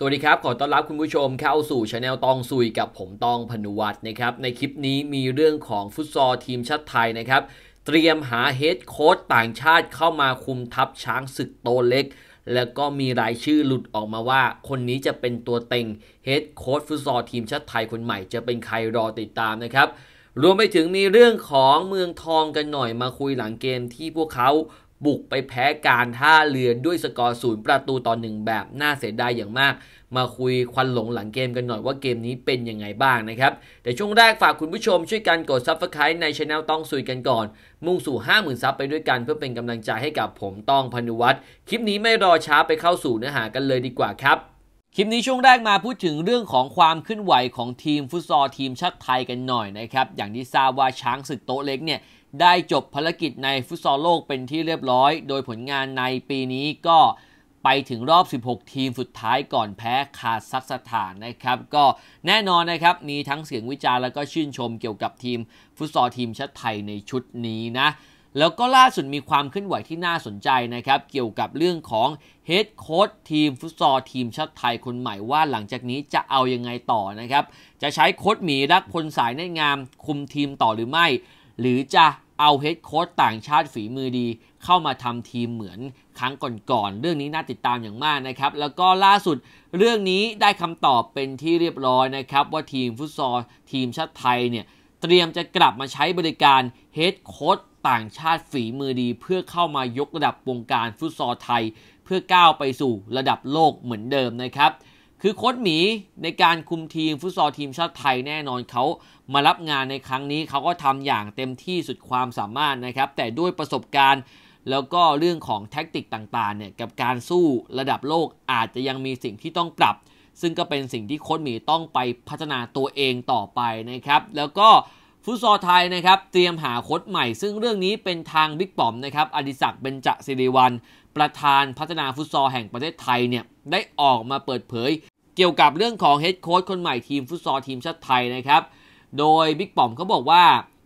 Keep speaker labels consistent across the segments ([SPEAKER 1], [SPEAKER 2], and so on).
[SPEAKER 1] สวัสดีครับ ขอต้อนรับคุณผู้ชมเข้าสู่ช anel ตองซุยกับผมตองพนุวัตรนะครับ ในคลิปนี้มีเรื่องของฟุตซอลทีมชาติไทยนะครับเตรียมหาเฮดโค้ชต่างชาติเข้ามาคุมทัพช้างศึกโตเล็ก แล้วก็มีรายชื่อหลุดออกมาว่า คนนี้จะเป็นตัวเต็งเฮดโค้ชฟุตซอลทีมชาติไทยคนใหม่จะเป็นใครรอติดตามนะครับรวมไปถึงมีเรื่องของเมืองทองกันหน่อยมาคุยหลังเกมที่พวกเขาบุกไปแพ้การท่าเรือด้วยสกอร์ศูนย์ประตูต่อหนึ่งแบบน่าเสียดายอย่างมาก มาคุยควันหลงหลังเกมกันหน่อยว่าเกมนี้เป็นยังไงบ้างนะครับ แต่ช่วงแรกฝากคุณผู้ชมช่วยกันกดซับสไครต์ในช anel ต้องสุยกันก่อน มุ่งสู่ 50,000ซับไปด้วยกันเพื่อเป็นกำลังใจให้กับผมต้องพนุวัตรคลิปนี้ไม่รอช้าไปเข้าสู่เนื้อหากันเลยดีกว่าครับคลิปนี้ช่วงแรกมาพูดถึงเรื่องของความขึ้นไหวของทีมฟุตซอลทีมชาติไทยกันหน่อยนะครับ อย่างที่ทราบว่าช้างศึกโต๊ะเล็กเนี่ยได้จบภารกิจในฟุตซอลโลกเป็นที่เรียบร้อย โดยผลงานในปีนี้ก็ไปถึงรอบ 16 ทีมสุดท้ายก่อนแพ้คาซัคสถานนะครับ ก็แน่นอนนะครับมีทั้งเสียงวิจารณ์แล้วก็ชื่นชมเกี่ยวกับทีมฟุตซอลทีมชาติไทยในชุดนี้นะแล้วก็ล่าสุดมีความเคลื่อนไหวที่น่าสนใจนะครับ เกี่ยวกับเรื่องของเฮดโค้ชทีมฟุตซอลทีมชาติไทยคนใหม่ว่าหลังจากนี้จะเอายังไงต่อนะครับจะใช้โค้ชหมีรักพลสายในงาม คุมทีมต่อหรือไม่ หรือจะเอาเฮดโค้ชต่างชาติฝีมือดี เข้ามาทำทีมเหมือน ครั้งก่อนๆเรื่องนี้น่าติดตามอย่างมากนะครับแล้วก็ล่าสุดเรื่องนี้ได้คำตอบเป็นที่เรียบร้อยนะครับว่าทีมฟุตซอลทีมชาติไทยเนี่ยเตรียมจะกลับมาใช้บริการเฮดโค้ชต่างชาติฝีมือดีเพื่อเข้ามายกระดับวงการฟุตซอลไทย เพื่อก้าวไปสู่ระดับโลกเหมือนเดิมนะครับ คือโค้ชหมีในการคุมทีมฟุตซอลทีมชาติไทยแน่นอนเขามารับงานในครั้งนี้เขาก็ทำอย่างเต็มที่สุดความสามารถนะครับ แต่ด้วยประสบการณ์แล้วก็เรื่องของแท็กติกต่างๆเนี่ยกับการสู้ระดับโลกอาจจะยังมีสิ่งที่ต้องปรับ ซึ่งก็เป็นสิ่งที่โค้ชหมีต้องไปพัฒนาตัวเองต่อไปนะครับ แล้วก็ฟุตซอลไทยนะครับเตรียมหาโค้ชใหม่ซึ่งเรื่องนี้เป็นทางบิ๊กปอมนะครับอดิศักดิ์เบญจศิริวัลประธานพัฒนาฟุตซอลแห่งประเทศไทยเนี่ยได้ออกมาเปิดเผย เกี่ยวกับเรื่องของเฮดโค้ชคนใหม่ทีมฟุตซอลทีมชาติไทยนะครับโดยบิ๊กปอมเขาบอกว่า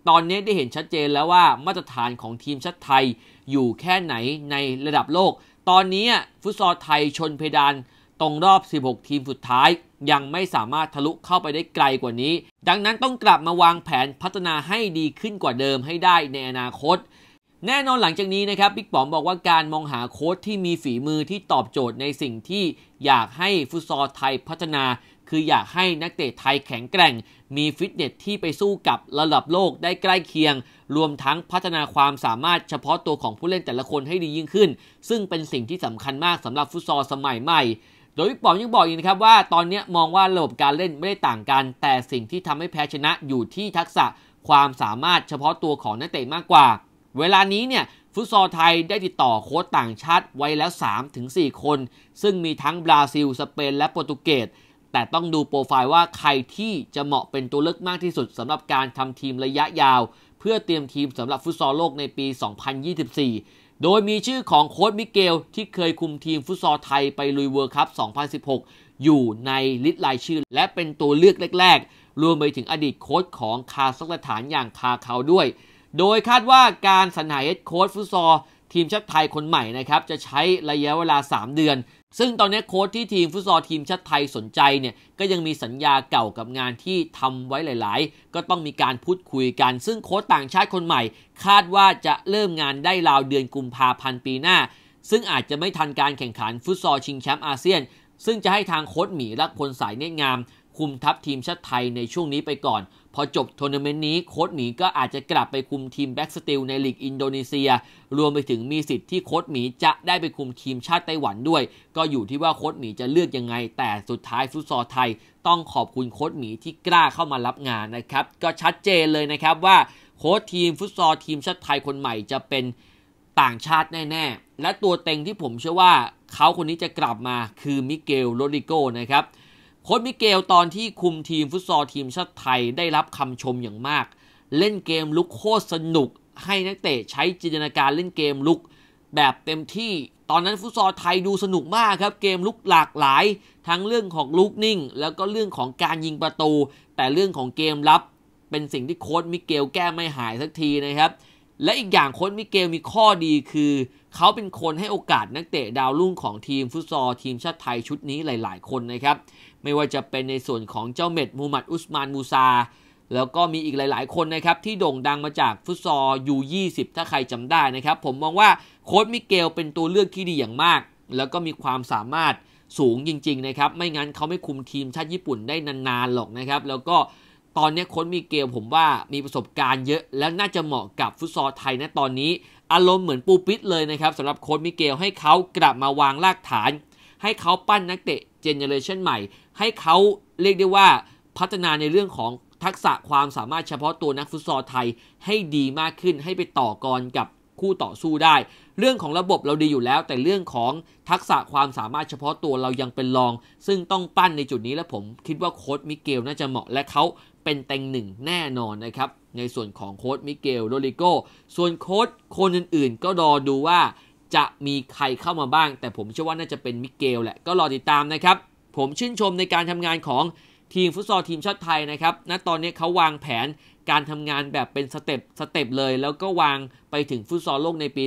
[SPEAKER 1] ตอนนี้ได้เห็นชัดเจนแล้วว่ามาตรฐานของทีมชาติไทย อยู่แค่ไหนในระดับโลก ตอนนี้ฟุตซอลไทยชนเพดานตรงรอบ 16 ทีมสุดท้ายยังไม่สามารถทะลุเข้าไปได้ไกลกว่านี้ ดังนั้นต้องกลับมาวางแผนพัฒนาให้ดีขึ้นกว่าเดิมให้ได้ในอนาคต แน่นอนหลังจากนี้นะครับบิ๊กป๋อมบอกว่าการมองหาโค้ชที่มีฝีมือที่ตอบโจทย์ในสิ่งที่อยากให้ฟุตซอลไทยพัฒนา คืออยากให้นักเตะไทยแข็งแกร่ง มีฟิตเนสที่ไปสู้กับระดับโลกได้ใกล้เคียง รวมทั้งพัฒนาความสามารถเฉพาะตัวของผู้เล่นแต่ละคนให้ดียิ่งขึ้น ซึ่งเป็นสิ่งที่สำคัญมากสำหรับฟุตซอลสมัยใหม่โดยพี่ป๋อมยังบอกอีกนะครับว่าตอนนี้มองว่าระบบการเล่นไม่ได้ต่างกัน แต่สิ่งที่ทำให้แพ้ชนะอยู่ที่ทักษะความสามารถเฉพาะตัวของนักเตะมากกว่า เวลานี้เนี่ยฟุตซอลไทยได้ติดต่อโค้ชต่างชาติไว้แล้ว3-4 คน ซึ่งมีทั้งบราซิลสเปนและโปรตุเกสแต่ต้องดูโปรไฟล์ว่าใครที่จะเหมาะเป็นตัวเลือกมากที่สุดสำหรับการทำทีมระยะยาว เพื่อเตรียมทีมสำหรับฟุตซอลโลกในปี 2024โดยมีชื่อของโค้ดมิเกลที่เคยคุมทีมฟุตซอลไทยไปลุยเวิร์คัพ2016 อยู่ในลิสต์รายชื่อและเป็นตัวเลือกแรกๆ รวมไปถึงอดีตโค้ดของคาซัคสถานอย่างคาเขาด้วย โดยคาดว่าการสรรหาเฮดโค้ดฟุตซอลทีมชาติไทยคนใหม่นะครับ จะใช้ระยะเวลา 3 เดือนซึ่งตอนนี้โค้ชที่ทีมฟุตซอลทีมชาติไทยสนใจเนี่ยก็ยังมีสัญญาเก่ากับงานที่ทำไว้หลาย ๆ ก็ต้องมีการพูดคุยกัน ซึ่งโค้ชต่างชาติคนใหม่ คาดว่าจะเริ่มงานได้ราวเดือนกุมภาพันธ์ปีหน้า ซึ่งอาจจะไม่ทันการแข่งขันฟุตซอลชิงแชมป์อาเซียน ซึ่งจะให้ทางโค้ชหมีและคนสายเนตรงามคุมทัพทีมชาติไทยในช่วงนี้ไปก่อน พอจบทัวร์นาเมนต์นี้ โค้ดหมีก็อาจจะกลับไปคุมทีมแบ็กสติลในลีกอินโดนีเซีย รวมไปถึงมีสิทธิ์ที่โค้ดหมีจะได้ไปคุมทีมชาติไต้หวันด้วย ก็อยู่ที่ว่าโค้ดหมีจะเลือกยังไง แต่สุดท้ายฟุตซอลไทยต้องขอบคุณโค้ดหมีที่กล้าเข้ามารับงานนะครับ ก็ชัดเจนเลยนะครับว่าโค้ชทีมฟุตซอลทีมชาติไทยคนใหม่จะเป็นต่างชาติแน่ๆและตัวเต็งที่ผมเชื่อว่าเขาคนนี้จะกลับมาคือมิเกลโรดิโกนะครับโค้ชมิเกลตอนที่คุมทีมฟุตซอลทีมชาติไทยได้รับคำชมอย่างมาก เล่นเกมลุกโคตรสนุกให้นักเตะใช้จินตนาการเล่นเกมลุกแบบเต็มที่ ตอนนั้นฟุตซอลไทยดูสนุกมากครับ เกมลุกหลากหลายทั้งเรื่องของลุกนิ่ง แล้วก็เรื่องของการยิงประตู แต่เรื่องของเกมรับเป็นสิ่งที่โค้ชมิเกลแก้ไม่หายสักทีนะครับ และอีกอย่างโค้ชมิเกลมีข้อดีคือ เขาเป็นคนให้โอกาสนักเตะดาวรุ่งของทีมฟุตซอลทีมชาติไทยชุดนี้หลายๆ คนนะครับไม่ว่าจะเป็นในส่วนของเจ้าเม็ดมูมัดอุสมานมูซา แล้วก็มีอีกหลาย ๆคนนะครับที่โด่งดังมาจากฟุตซอลยู20ถ้าใครจำได้นะครับผมมองว่าโค้ดมิเกลเป็นตัวเลือกที่ดีอย่างมาก แล้วก็มีความสามารถสูงจริงๆนะครับไม่งั้นเขาไม่คุมทีมชาติญี่ปุ่นได้นานๆหรอกนะครับแล้วก็ตอนนี้โค้ดมิเกลผมว่ามีประสบการณ์เยอะและน่าจะเหมาะกับฟุตซอลไทยในะตอนนี้อารมณ์เหมือนปูปิดเลยนะครับสำหรับโค้ดมิเกลให้เขากลับมาวางรากฐาน ให้เขาปั้นนักเตะเจเนอเรชันใหม่ ให้เขาเรียกได้ว่าพัฒนาในเรื่องของทักษะความสามารถเฉพาะตัวนักฟุตซอลไทยให้ดีมากขึ้นให้ไปต่อกรกับคู่ต่อสู้ได้ เรื่องของระบบเราดีอยู่แล้ว แต่เรื่องของทักษะความสามารถเฉพาะตัวเรายังเป็นรอง ซึ่งต้องปั้นในจุดนี้และผม คิดว่าโค้ดมิเกลน่าจะเหมาะและเขาเป็นแต่งหนึ่งแน่นอนนะครับ ในส่วนของโค้ดมิเกลโรลิโกส่วนโค้ดคนอื่นๆ ก็รอดูว่าจะมีใครเข้ามาบ้าง แต่ผมเชื่อว่าน่าจะเป็นมิเกลแหละก็รอติดตามนะครับ ผมชื่นชมในการทำงานของทีมฟุตซอลทีมชาติไทยนะครับณตอนนี้เขาวางแผนการทำงานแบบเป็นสเต็ปสเต็ปเลย แล้วก็วางไปถึงฟุตซอลโลกในปี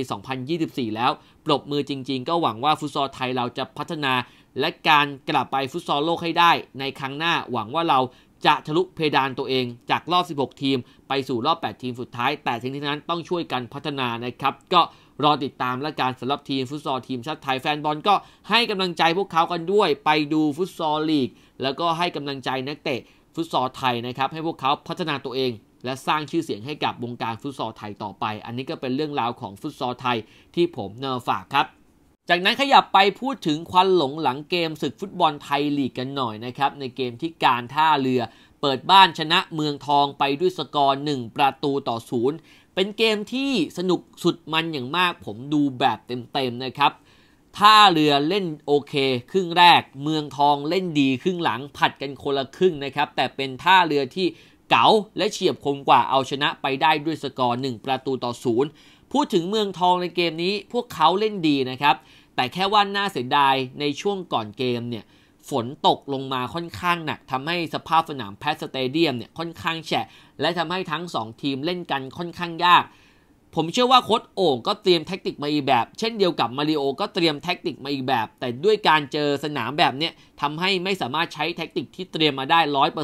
[SPEAKER 1] 2024 แล้วปรบมือจริงๆ ก็หวังว่าฟุตซอลไทยเราจะพัฒนา และการกลับไปฟุตซอลโลกให้ได้ ในครั้งหน้า หวังว่าเราจะทะลุเพดานตัวเองจากรอบ 16 ทีม ไปสู่รอบ 8 ทีมสุดท้าย แต่ทั้งนี้นั้นต้องช่วยกันพัฒนานะครับ ก็รอติดตามและการสำหรับทีม ฟุตซอลทีมชาติไทยแฟนบอลก็ให้กำลังใจพวกเขากันด้วยไปดูฟุตซอลลีก แล้วก็ให้กำลังใจนักเตะฟุตซอลไทยนะครับ ให้พวกเขาพัฒนาตัวเอง และสร้างชื่อเสียงให้กับวงการฟุตซอลไทยต่อไป อันนี้ก็เป็นเรื่องราวของฟุตซอลไทย ที่ผมเนอฝากครับจากนั้นขยับไปพูดถึงควันหลงหลังเกมศึกฟุตบอลไทยลีกกันหน่อยนะครับในเกมที่การท่าเรือเปิดบ้านชนะเมืองทองไปด้วยสกอร์1ประตูต่อศูนย์เป็นเกมที่สนุกสุดมันอย่างมากผมดูแบบเต็มๆนะครับ ท่าเรือเล่นโอเค ครึ่งแรกเมืองทองเล่นดีครึ่งหลังผัดกันคนละครึ่งนะครับแต่เป็นท่าเรือที่เก๋าและเฉียบคมกว่าเอาชนะไปได้ด้วยสกอร์1ประตูต่อศูนย์พูดถึงเมืองทองในเกมนี้พวกเขาเล่นดีนะครับแต่แค่ว่าน่าเสียดายในช่วงก่อนเกมเนี่ยฝนตกลงมาค่อนข้างหนักทำให้สภาพสนามแพสสเตเดียมเนี่ยค่อนข้างแฉะและทำให้ทั้ง 2 ทีมเล่นกันค่อนข้างยาก ผมเชื่อว่าโค้ดโอ่งก็เตรียมแท็กติกมาอีกแบบ เช่นเดียวกับมาริโอก็เตรียมแท็กติกมาอีกแบบ แต่ด้วยการเจอสนามแบบเนี้ยทำให้ไม่สามารถใช้แท็กติกที่เตรียมมาได้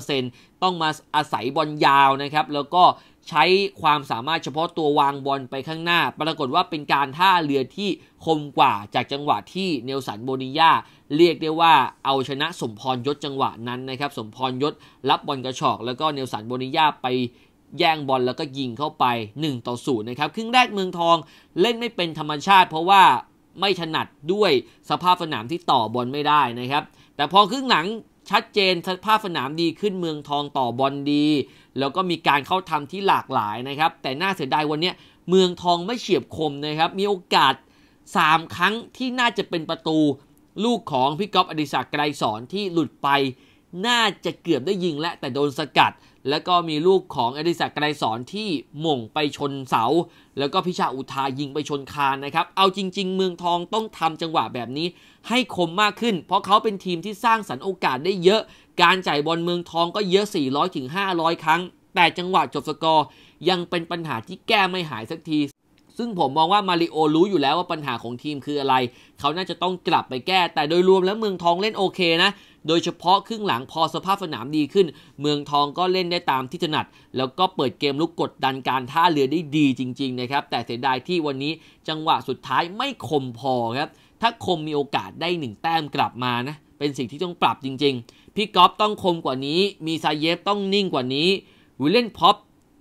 [SPEAKER 1] 100%ต้องมาอาศัยบอลยาวนะครับแล้วก็ใช้ความสามารถเฉพาะตัววางบอลไปข้างหน้า ปรากฏว่าเป็นการท่าเรือที่คมกว่าจากจังหวะที่เนลสันโบนิยาเรียกได้ว่าเอาชนะสมพรยศจังหวะนั้นนะครับ สมพรยศ รับบอลกระชอกแล้วก็เนลสันโบนิยาไปแย่งบอลแล้วก็ยิงเข้าไป1ต่อ0นะครับ ครึ่งแรกเมืองทองเล่นไม่เป็นธรรมชาติ เพราะว่าไม่ถนัดด้วยสภาพสนามที่ต่อบอลไม่ได้นะครับ แต่พอครึ่งหลังชัดเจนสภาพสนามดีขึ้นเมืองทองต่อบอลดี แล้วก็มีการเข้าทำที่หลากหลายนะครับ แต่น่าเสียดายวันนี้เมืองทองไม่เฉียบคมนะครับ มีโอกาส3ครั้งที่น่าจะเป็นประตูลูกของพี่ก๊อฟอดิศักดิ์ไกรสอนที่หลุดไปน่าจะเกือบได้ยิงและแต่โดนสกัด แล้วก็มีลูกของอดิศักดิ์ไกรสอนที่หม่งไปชนเสา แล้วก็พิชาอุทายิงไปชนคานนะครับ เอาจริง ๆ เมืองทองต้องทำจังหวะแบบนี้ ให้คมมากขึ้น เพราะเขาเป็นทีมที่สร้างสรรค์โอกาสได้เยอะ การจ่ายบอลเมืองทองก็เยอะ 400ถึงห้0ครั้ง แต่จังหวะจบสกอร์ ยังเป็นปัญหาที่แก้ไม่หายสักที ซึ่งผมมองว่ามาริโอรู้อยู่แล้วว่าปัญหาของทีมคืออะไร เขาน่าจะต้องกลับไปแก้แต่โดยรวมแล้วเมืองทองเล่นโอเคนะโดยเฉพาะครึ่งหลังพอสภาพสนามดีขึ้น เมืองทองก็เล่นได้ตามที่ถนัด แล้วก็เปิดเกมลุกกดดันการท่าเรือได้ดีจริง ๆ นะครับ แต่เสียดายที่วันนี้จังหวะสุดท้ายไม่คมพอครับถ้าคมมีโอกาสได้หนึ่งแต้มกลับมานะเป็นสิ่งที่ต้องปรับจริงๆ พี่ก๊อฟต้องคมกว่านี้ มีไซเยฟต้องนิ่งกว่านี้วิลเลนพ็อป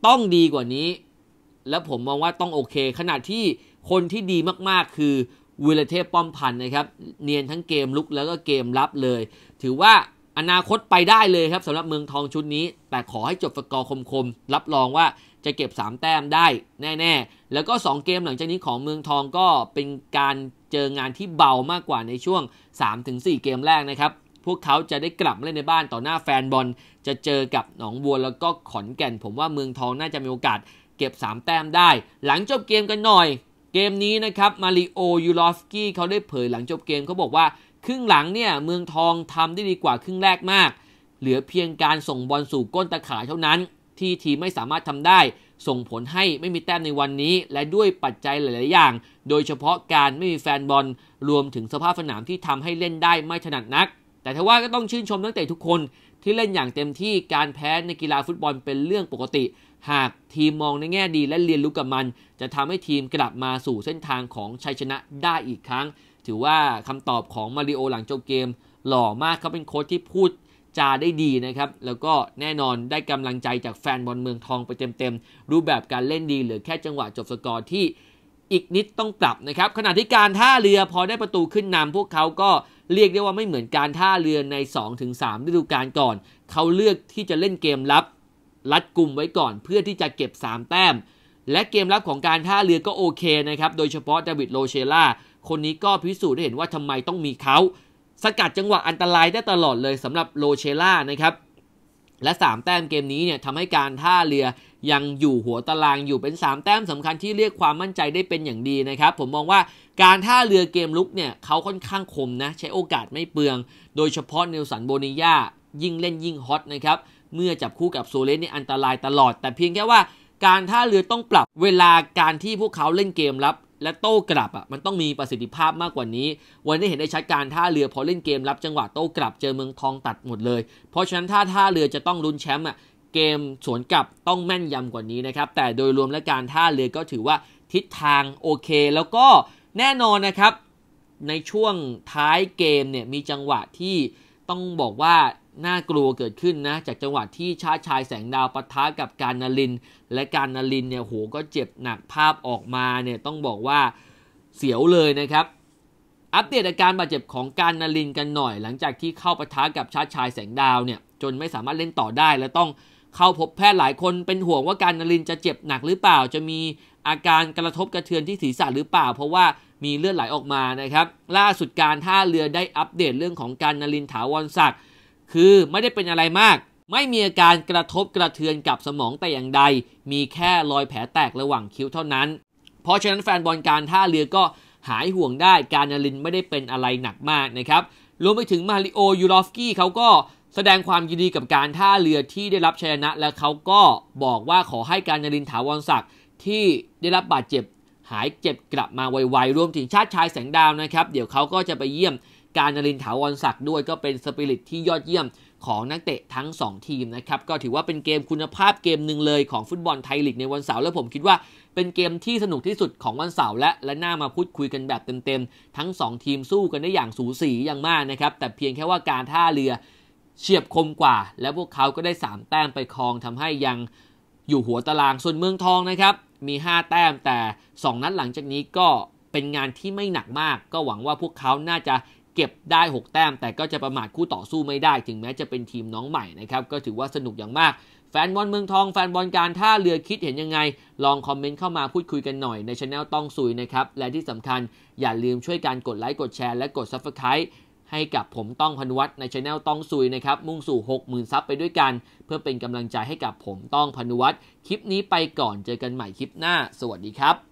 [SPEAKER 1] ต้องดีกว่านี้และผมมองว่าต้องโอเคขนาดที่คนที่ดีมากๆคือวิลเทพป้อมพันธ์นะครับเนียนทั้งเกมลุกแล้วก็เกมรับเลย ถือว่าอนาคตไปได้เลยครับสำหรับเมืองทองชุดนี้ แต่ขอให้จบสกอร์คมๆ รับรองว่าจะเก็บ3แต้มได้แน่ๆ แล้วก็2เกมหลังจากนี้ของเมืองทองก็เป็นการเจองานที่เบามากกว่าในช่วง 3-4 เกมแรกนะครับ พวกเขาจะได้กลับเล่นในบ้านต่อหน้าแฟนบอลจะเจอกับหนองบัวแล้วก็ขอนแก่น ผมว่าเมืองทองน่าจะมีโอกาส เก็บ3แต้มได้หลังจบเกมกันหน่อยเกมนี้นะครับมาริโอ ยูลอฟสกี้เขาได้เผยหลังจบเกมเขาบอกว่า ครึ่งหลังเนี่ยเมืองทองทำได้ดีกว่าครึ่งแรกมาก เหลือเพียงการส่งบอลสู่ก้นตะข่ายเท่านั้น ที่ทีมไม่สามารถทำได้ ส่งผลให้ไม่มีแต้มในวันนี้ และด้วยปัจจัยหลายๆอย่าง โดยเฉพาะการไม่มีแฟนบอลรวมถึงสภาพสนามที่ทำให้เล่นได้ไม่ถนัดนัก แต่ทว่าก็ต้องชื่นชมนักเตะทุกคนที่เล่นอย่างเต็มที่การแพ้ในกีฬาฟุตบอลเป็นเรื่องปกติหากทีมมองในแง่ดีและเรียนรู้กับมัน จะทำให้ทีมกลับมาสู่เส้นทางของชัยชนะได้อีกครั้ง ถือว่าคำตอบของมาริโอหลังจบเกม หล่อมากเขาเป็นโค้ชที่พูดจาได้ดีนะครับ แล้วก็แน่นอนได้กำลังใจจากแฟนบอลเมืองทองไปเต็มๆ รูปแบบการเล่นดีหรือแค่จังหวะจบสกอร์ที่อีกนิดต้องปรับนะครับ ขณะที่การท่าเรือพอได้ประตูขึ้นนำพวกเขาก็เรียกได้ว่าไม่เหมือนการท่าเรือใน 2-3 ฤดูกาลก่อน เขาเลือกที่จะเล่นเกมลับรัดกลุ่มไว้ก่อนเพื่อที่จะเก็บ3แต้ม และเกมรับของการท่าเรือก็โอเคนะครับ โดยเฉพาะดาวิดโลเชล่าคนนี้ก็พิสูจน์ได้เห็นว่าทำไมต้องมีเขาสกัดจังหวะอันตรายได้ตลอดเลยสำหรับโลเชล่านะครับและ 3 แต้มเกมนี้เนี่ยทำให้การท่าเรือยังอยู่หัวตารางอยู่เป็น3แต้มสำคัญที่เรียกความมั่นใจได้เป็นอย่างดีนะครับ ผมมองว่าการท่าเรือเกมลุกเนี่ยเขาค่อนข้างคมนะใช้โอกาสไม่เปลืองโดยเฉพาะเนลสันโบนิยายิ่งเล่นยิ่งฮอตนะครับเมื่อจับคู่กับโซเลสนี่อันตรายตลอด แต่เพียงแค่ว่าการท่าเรือต้องปรับเวลาการที่พวกเขาเล่นเกมรับและโต้กลับอ่ะมันต้องมีประสิทธิภาพมากกว่านี้ วันนี้เห็นได้ชัดการท่าเรือพอเล่นเกมรับจังหวะโต้กลับเจอเมืองทองตัดหมดเลย เพราะฉะนั้นถ้าท่าเรือจะต้องลุ้นแชมป์อ่ะเกมสวนกลับต้องแม่นยำกว่านี้นะครับแต่โดยรวมและการท่าเรือก็ถือว่าทิศทางโอเค แล้วก็แน่นอนนะครับในช่วงท้ายเกมเนี่ยมีจังหวะที่ต้องบอกว่าน่ากลัวเกิดขึ้นนะจากจังหวะที่ชาชายแสงดาวปะทะกับการนาลิน และการนาลินเนี่ยโหก็เจ็บหนักภาพออกมาเนี่ยต้องบอกว่าเสียวเลยนะครับ อัปเดตอาการบาดเจ็บของการนาลินกันหน่อย หลังจากที่เข้าปะทะกับชาชายแสงดาวเนี่ยจนไม่สามารถเล่นต่อได้ และต้องเข้าพบแพทย์หลายคนเป็นห่วงว่าการนาลินจะเจ็บหนักหรือเปล่า จะมีอาการกระทบกระเทือนที่ศีรษะหรือเปล่า เพราะว่ามีเลือดไหลออกมานะครับ ล่าสุดการท่าเรือได้อัปเดตเรื่องของการนาลินถาวรศักดิ์คือไม่ได้เป็นอะไรมาก ไม่มีอาการกระทบกระเทือนกับสมองแต่อย่างใด มีแค่รอยแผลแตกระหว่างคิ้วเท่านั้น เพราะฉะนั้นแฟนบอลการท่าเรือก็หายห่วงได้การนาลินไม่ได้เป็นอะไรหนักมากนะครับรวมไปถึงมาริโอ ยูรอฟกี้เขาก็แสดงความยินดีกับการท่าเรือที่ได้รับชัยชนะและเขาก็บอกว่าขอให้การนรินถาวรศักดิ์ที่ได้รับบาดเจ็บ หายเจ็บกลับมาไวๆรวมถึงชาติชายแสงดาวนะครับเดี๋ยวเขาก็จะไปเยี่ยมการนรินถาวรศักดิ์ด้วยก็เป็นสปิริตที่ยอดเยี่ยมของนักเตะทั้ง2ทีมนะครับก็ถือว่าเป็นเกมคุณภาพเกมหนึ่งเลยของฟุตบอลไทยลีกในวันเสาร์และผมคิดว่าเป็นเกมที่สนุกที่สุดของวันเสาร์ และและน่ามาพูดคุยกันแบบเต็มๆทั้ง 2 ทีมสู้กันได้อย่างสูสีอย่างมากนะครับ แต่เพียงแค่ว่าการท่าเรือเฉียบคมกว่า และพวกเขาก็ได้3แต้มไปครองทำให้ยังอยู่หัวตารางส่วนเมืองทองนะครับมี5แต้ม แต่ 2 นัดหลังจากนี้ก็เป็นงานที่ไม่หนักมาก ก็หวังว่าพวกเขาน่าจะเก็บได้ 6 แต้มแต่ก็จะประมาทคู่ต่อสู้ไม่ได้ ถึงแม้จะเป็นทีมน้องใหม่นะครับ ก็ถือว่าสนุกอย่างมาก แฟนบอลเมืองทองแฟนบอลการท่าเรือคิดเห็นยังไง ลองคอมเมนต์เข้ามาพูดคุยกันหน่อยในช anel ต้องซุยนะครับ และที่สำคัญอย่าลืมช่วยการกดไลค์กดแชร์และกดซับสไคร b ์ให้กับผมต้องพันวัตในช anel ต้องซุยนะครับมุ่งสู่60,000ซับไปด้วยกัน เพื่อเป็นกำลังใจให้กับผมต้องพันวัตคลิปนี้ไปก่อนเจอกันใหม่คลิปหน้า สวัสดีครับ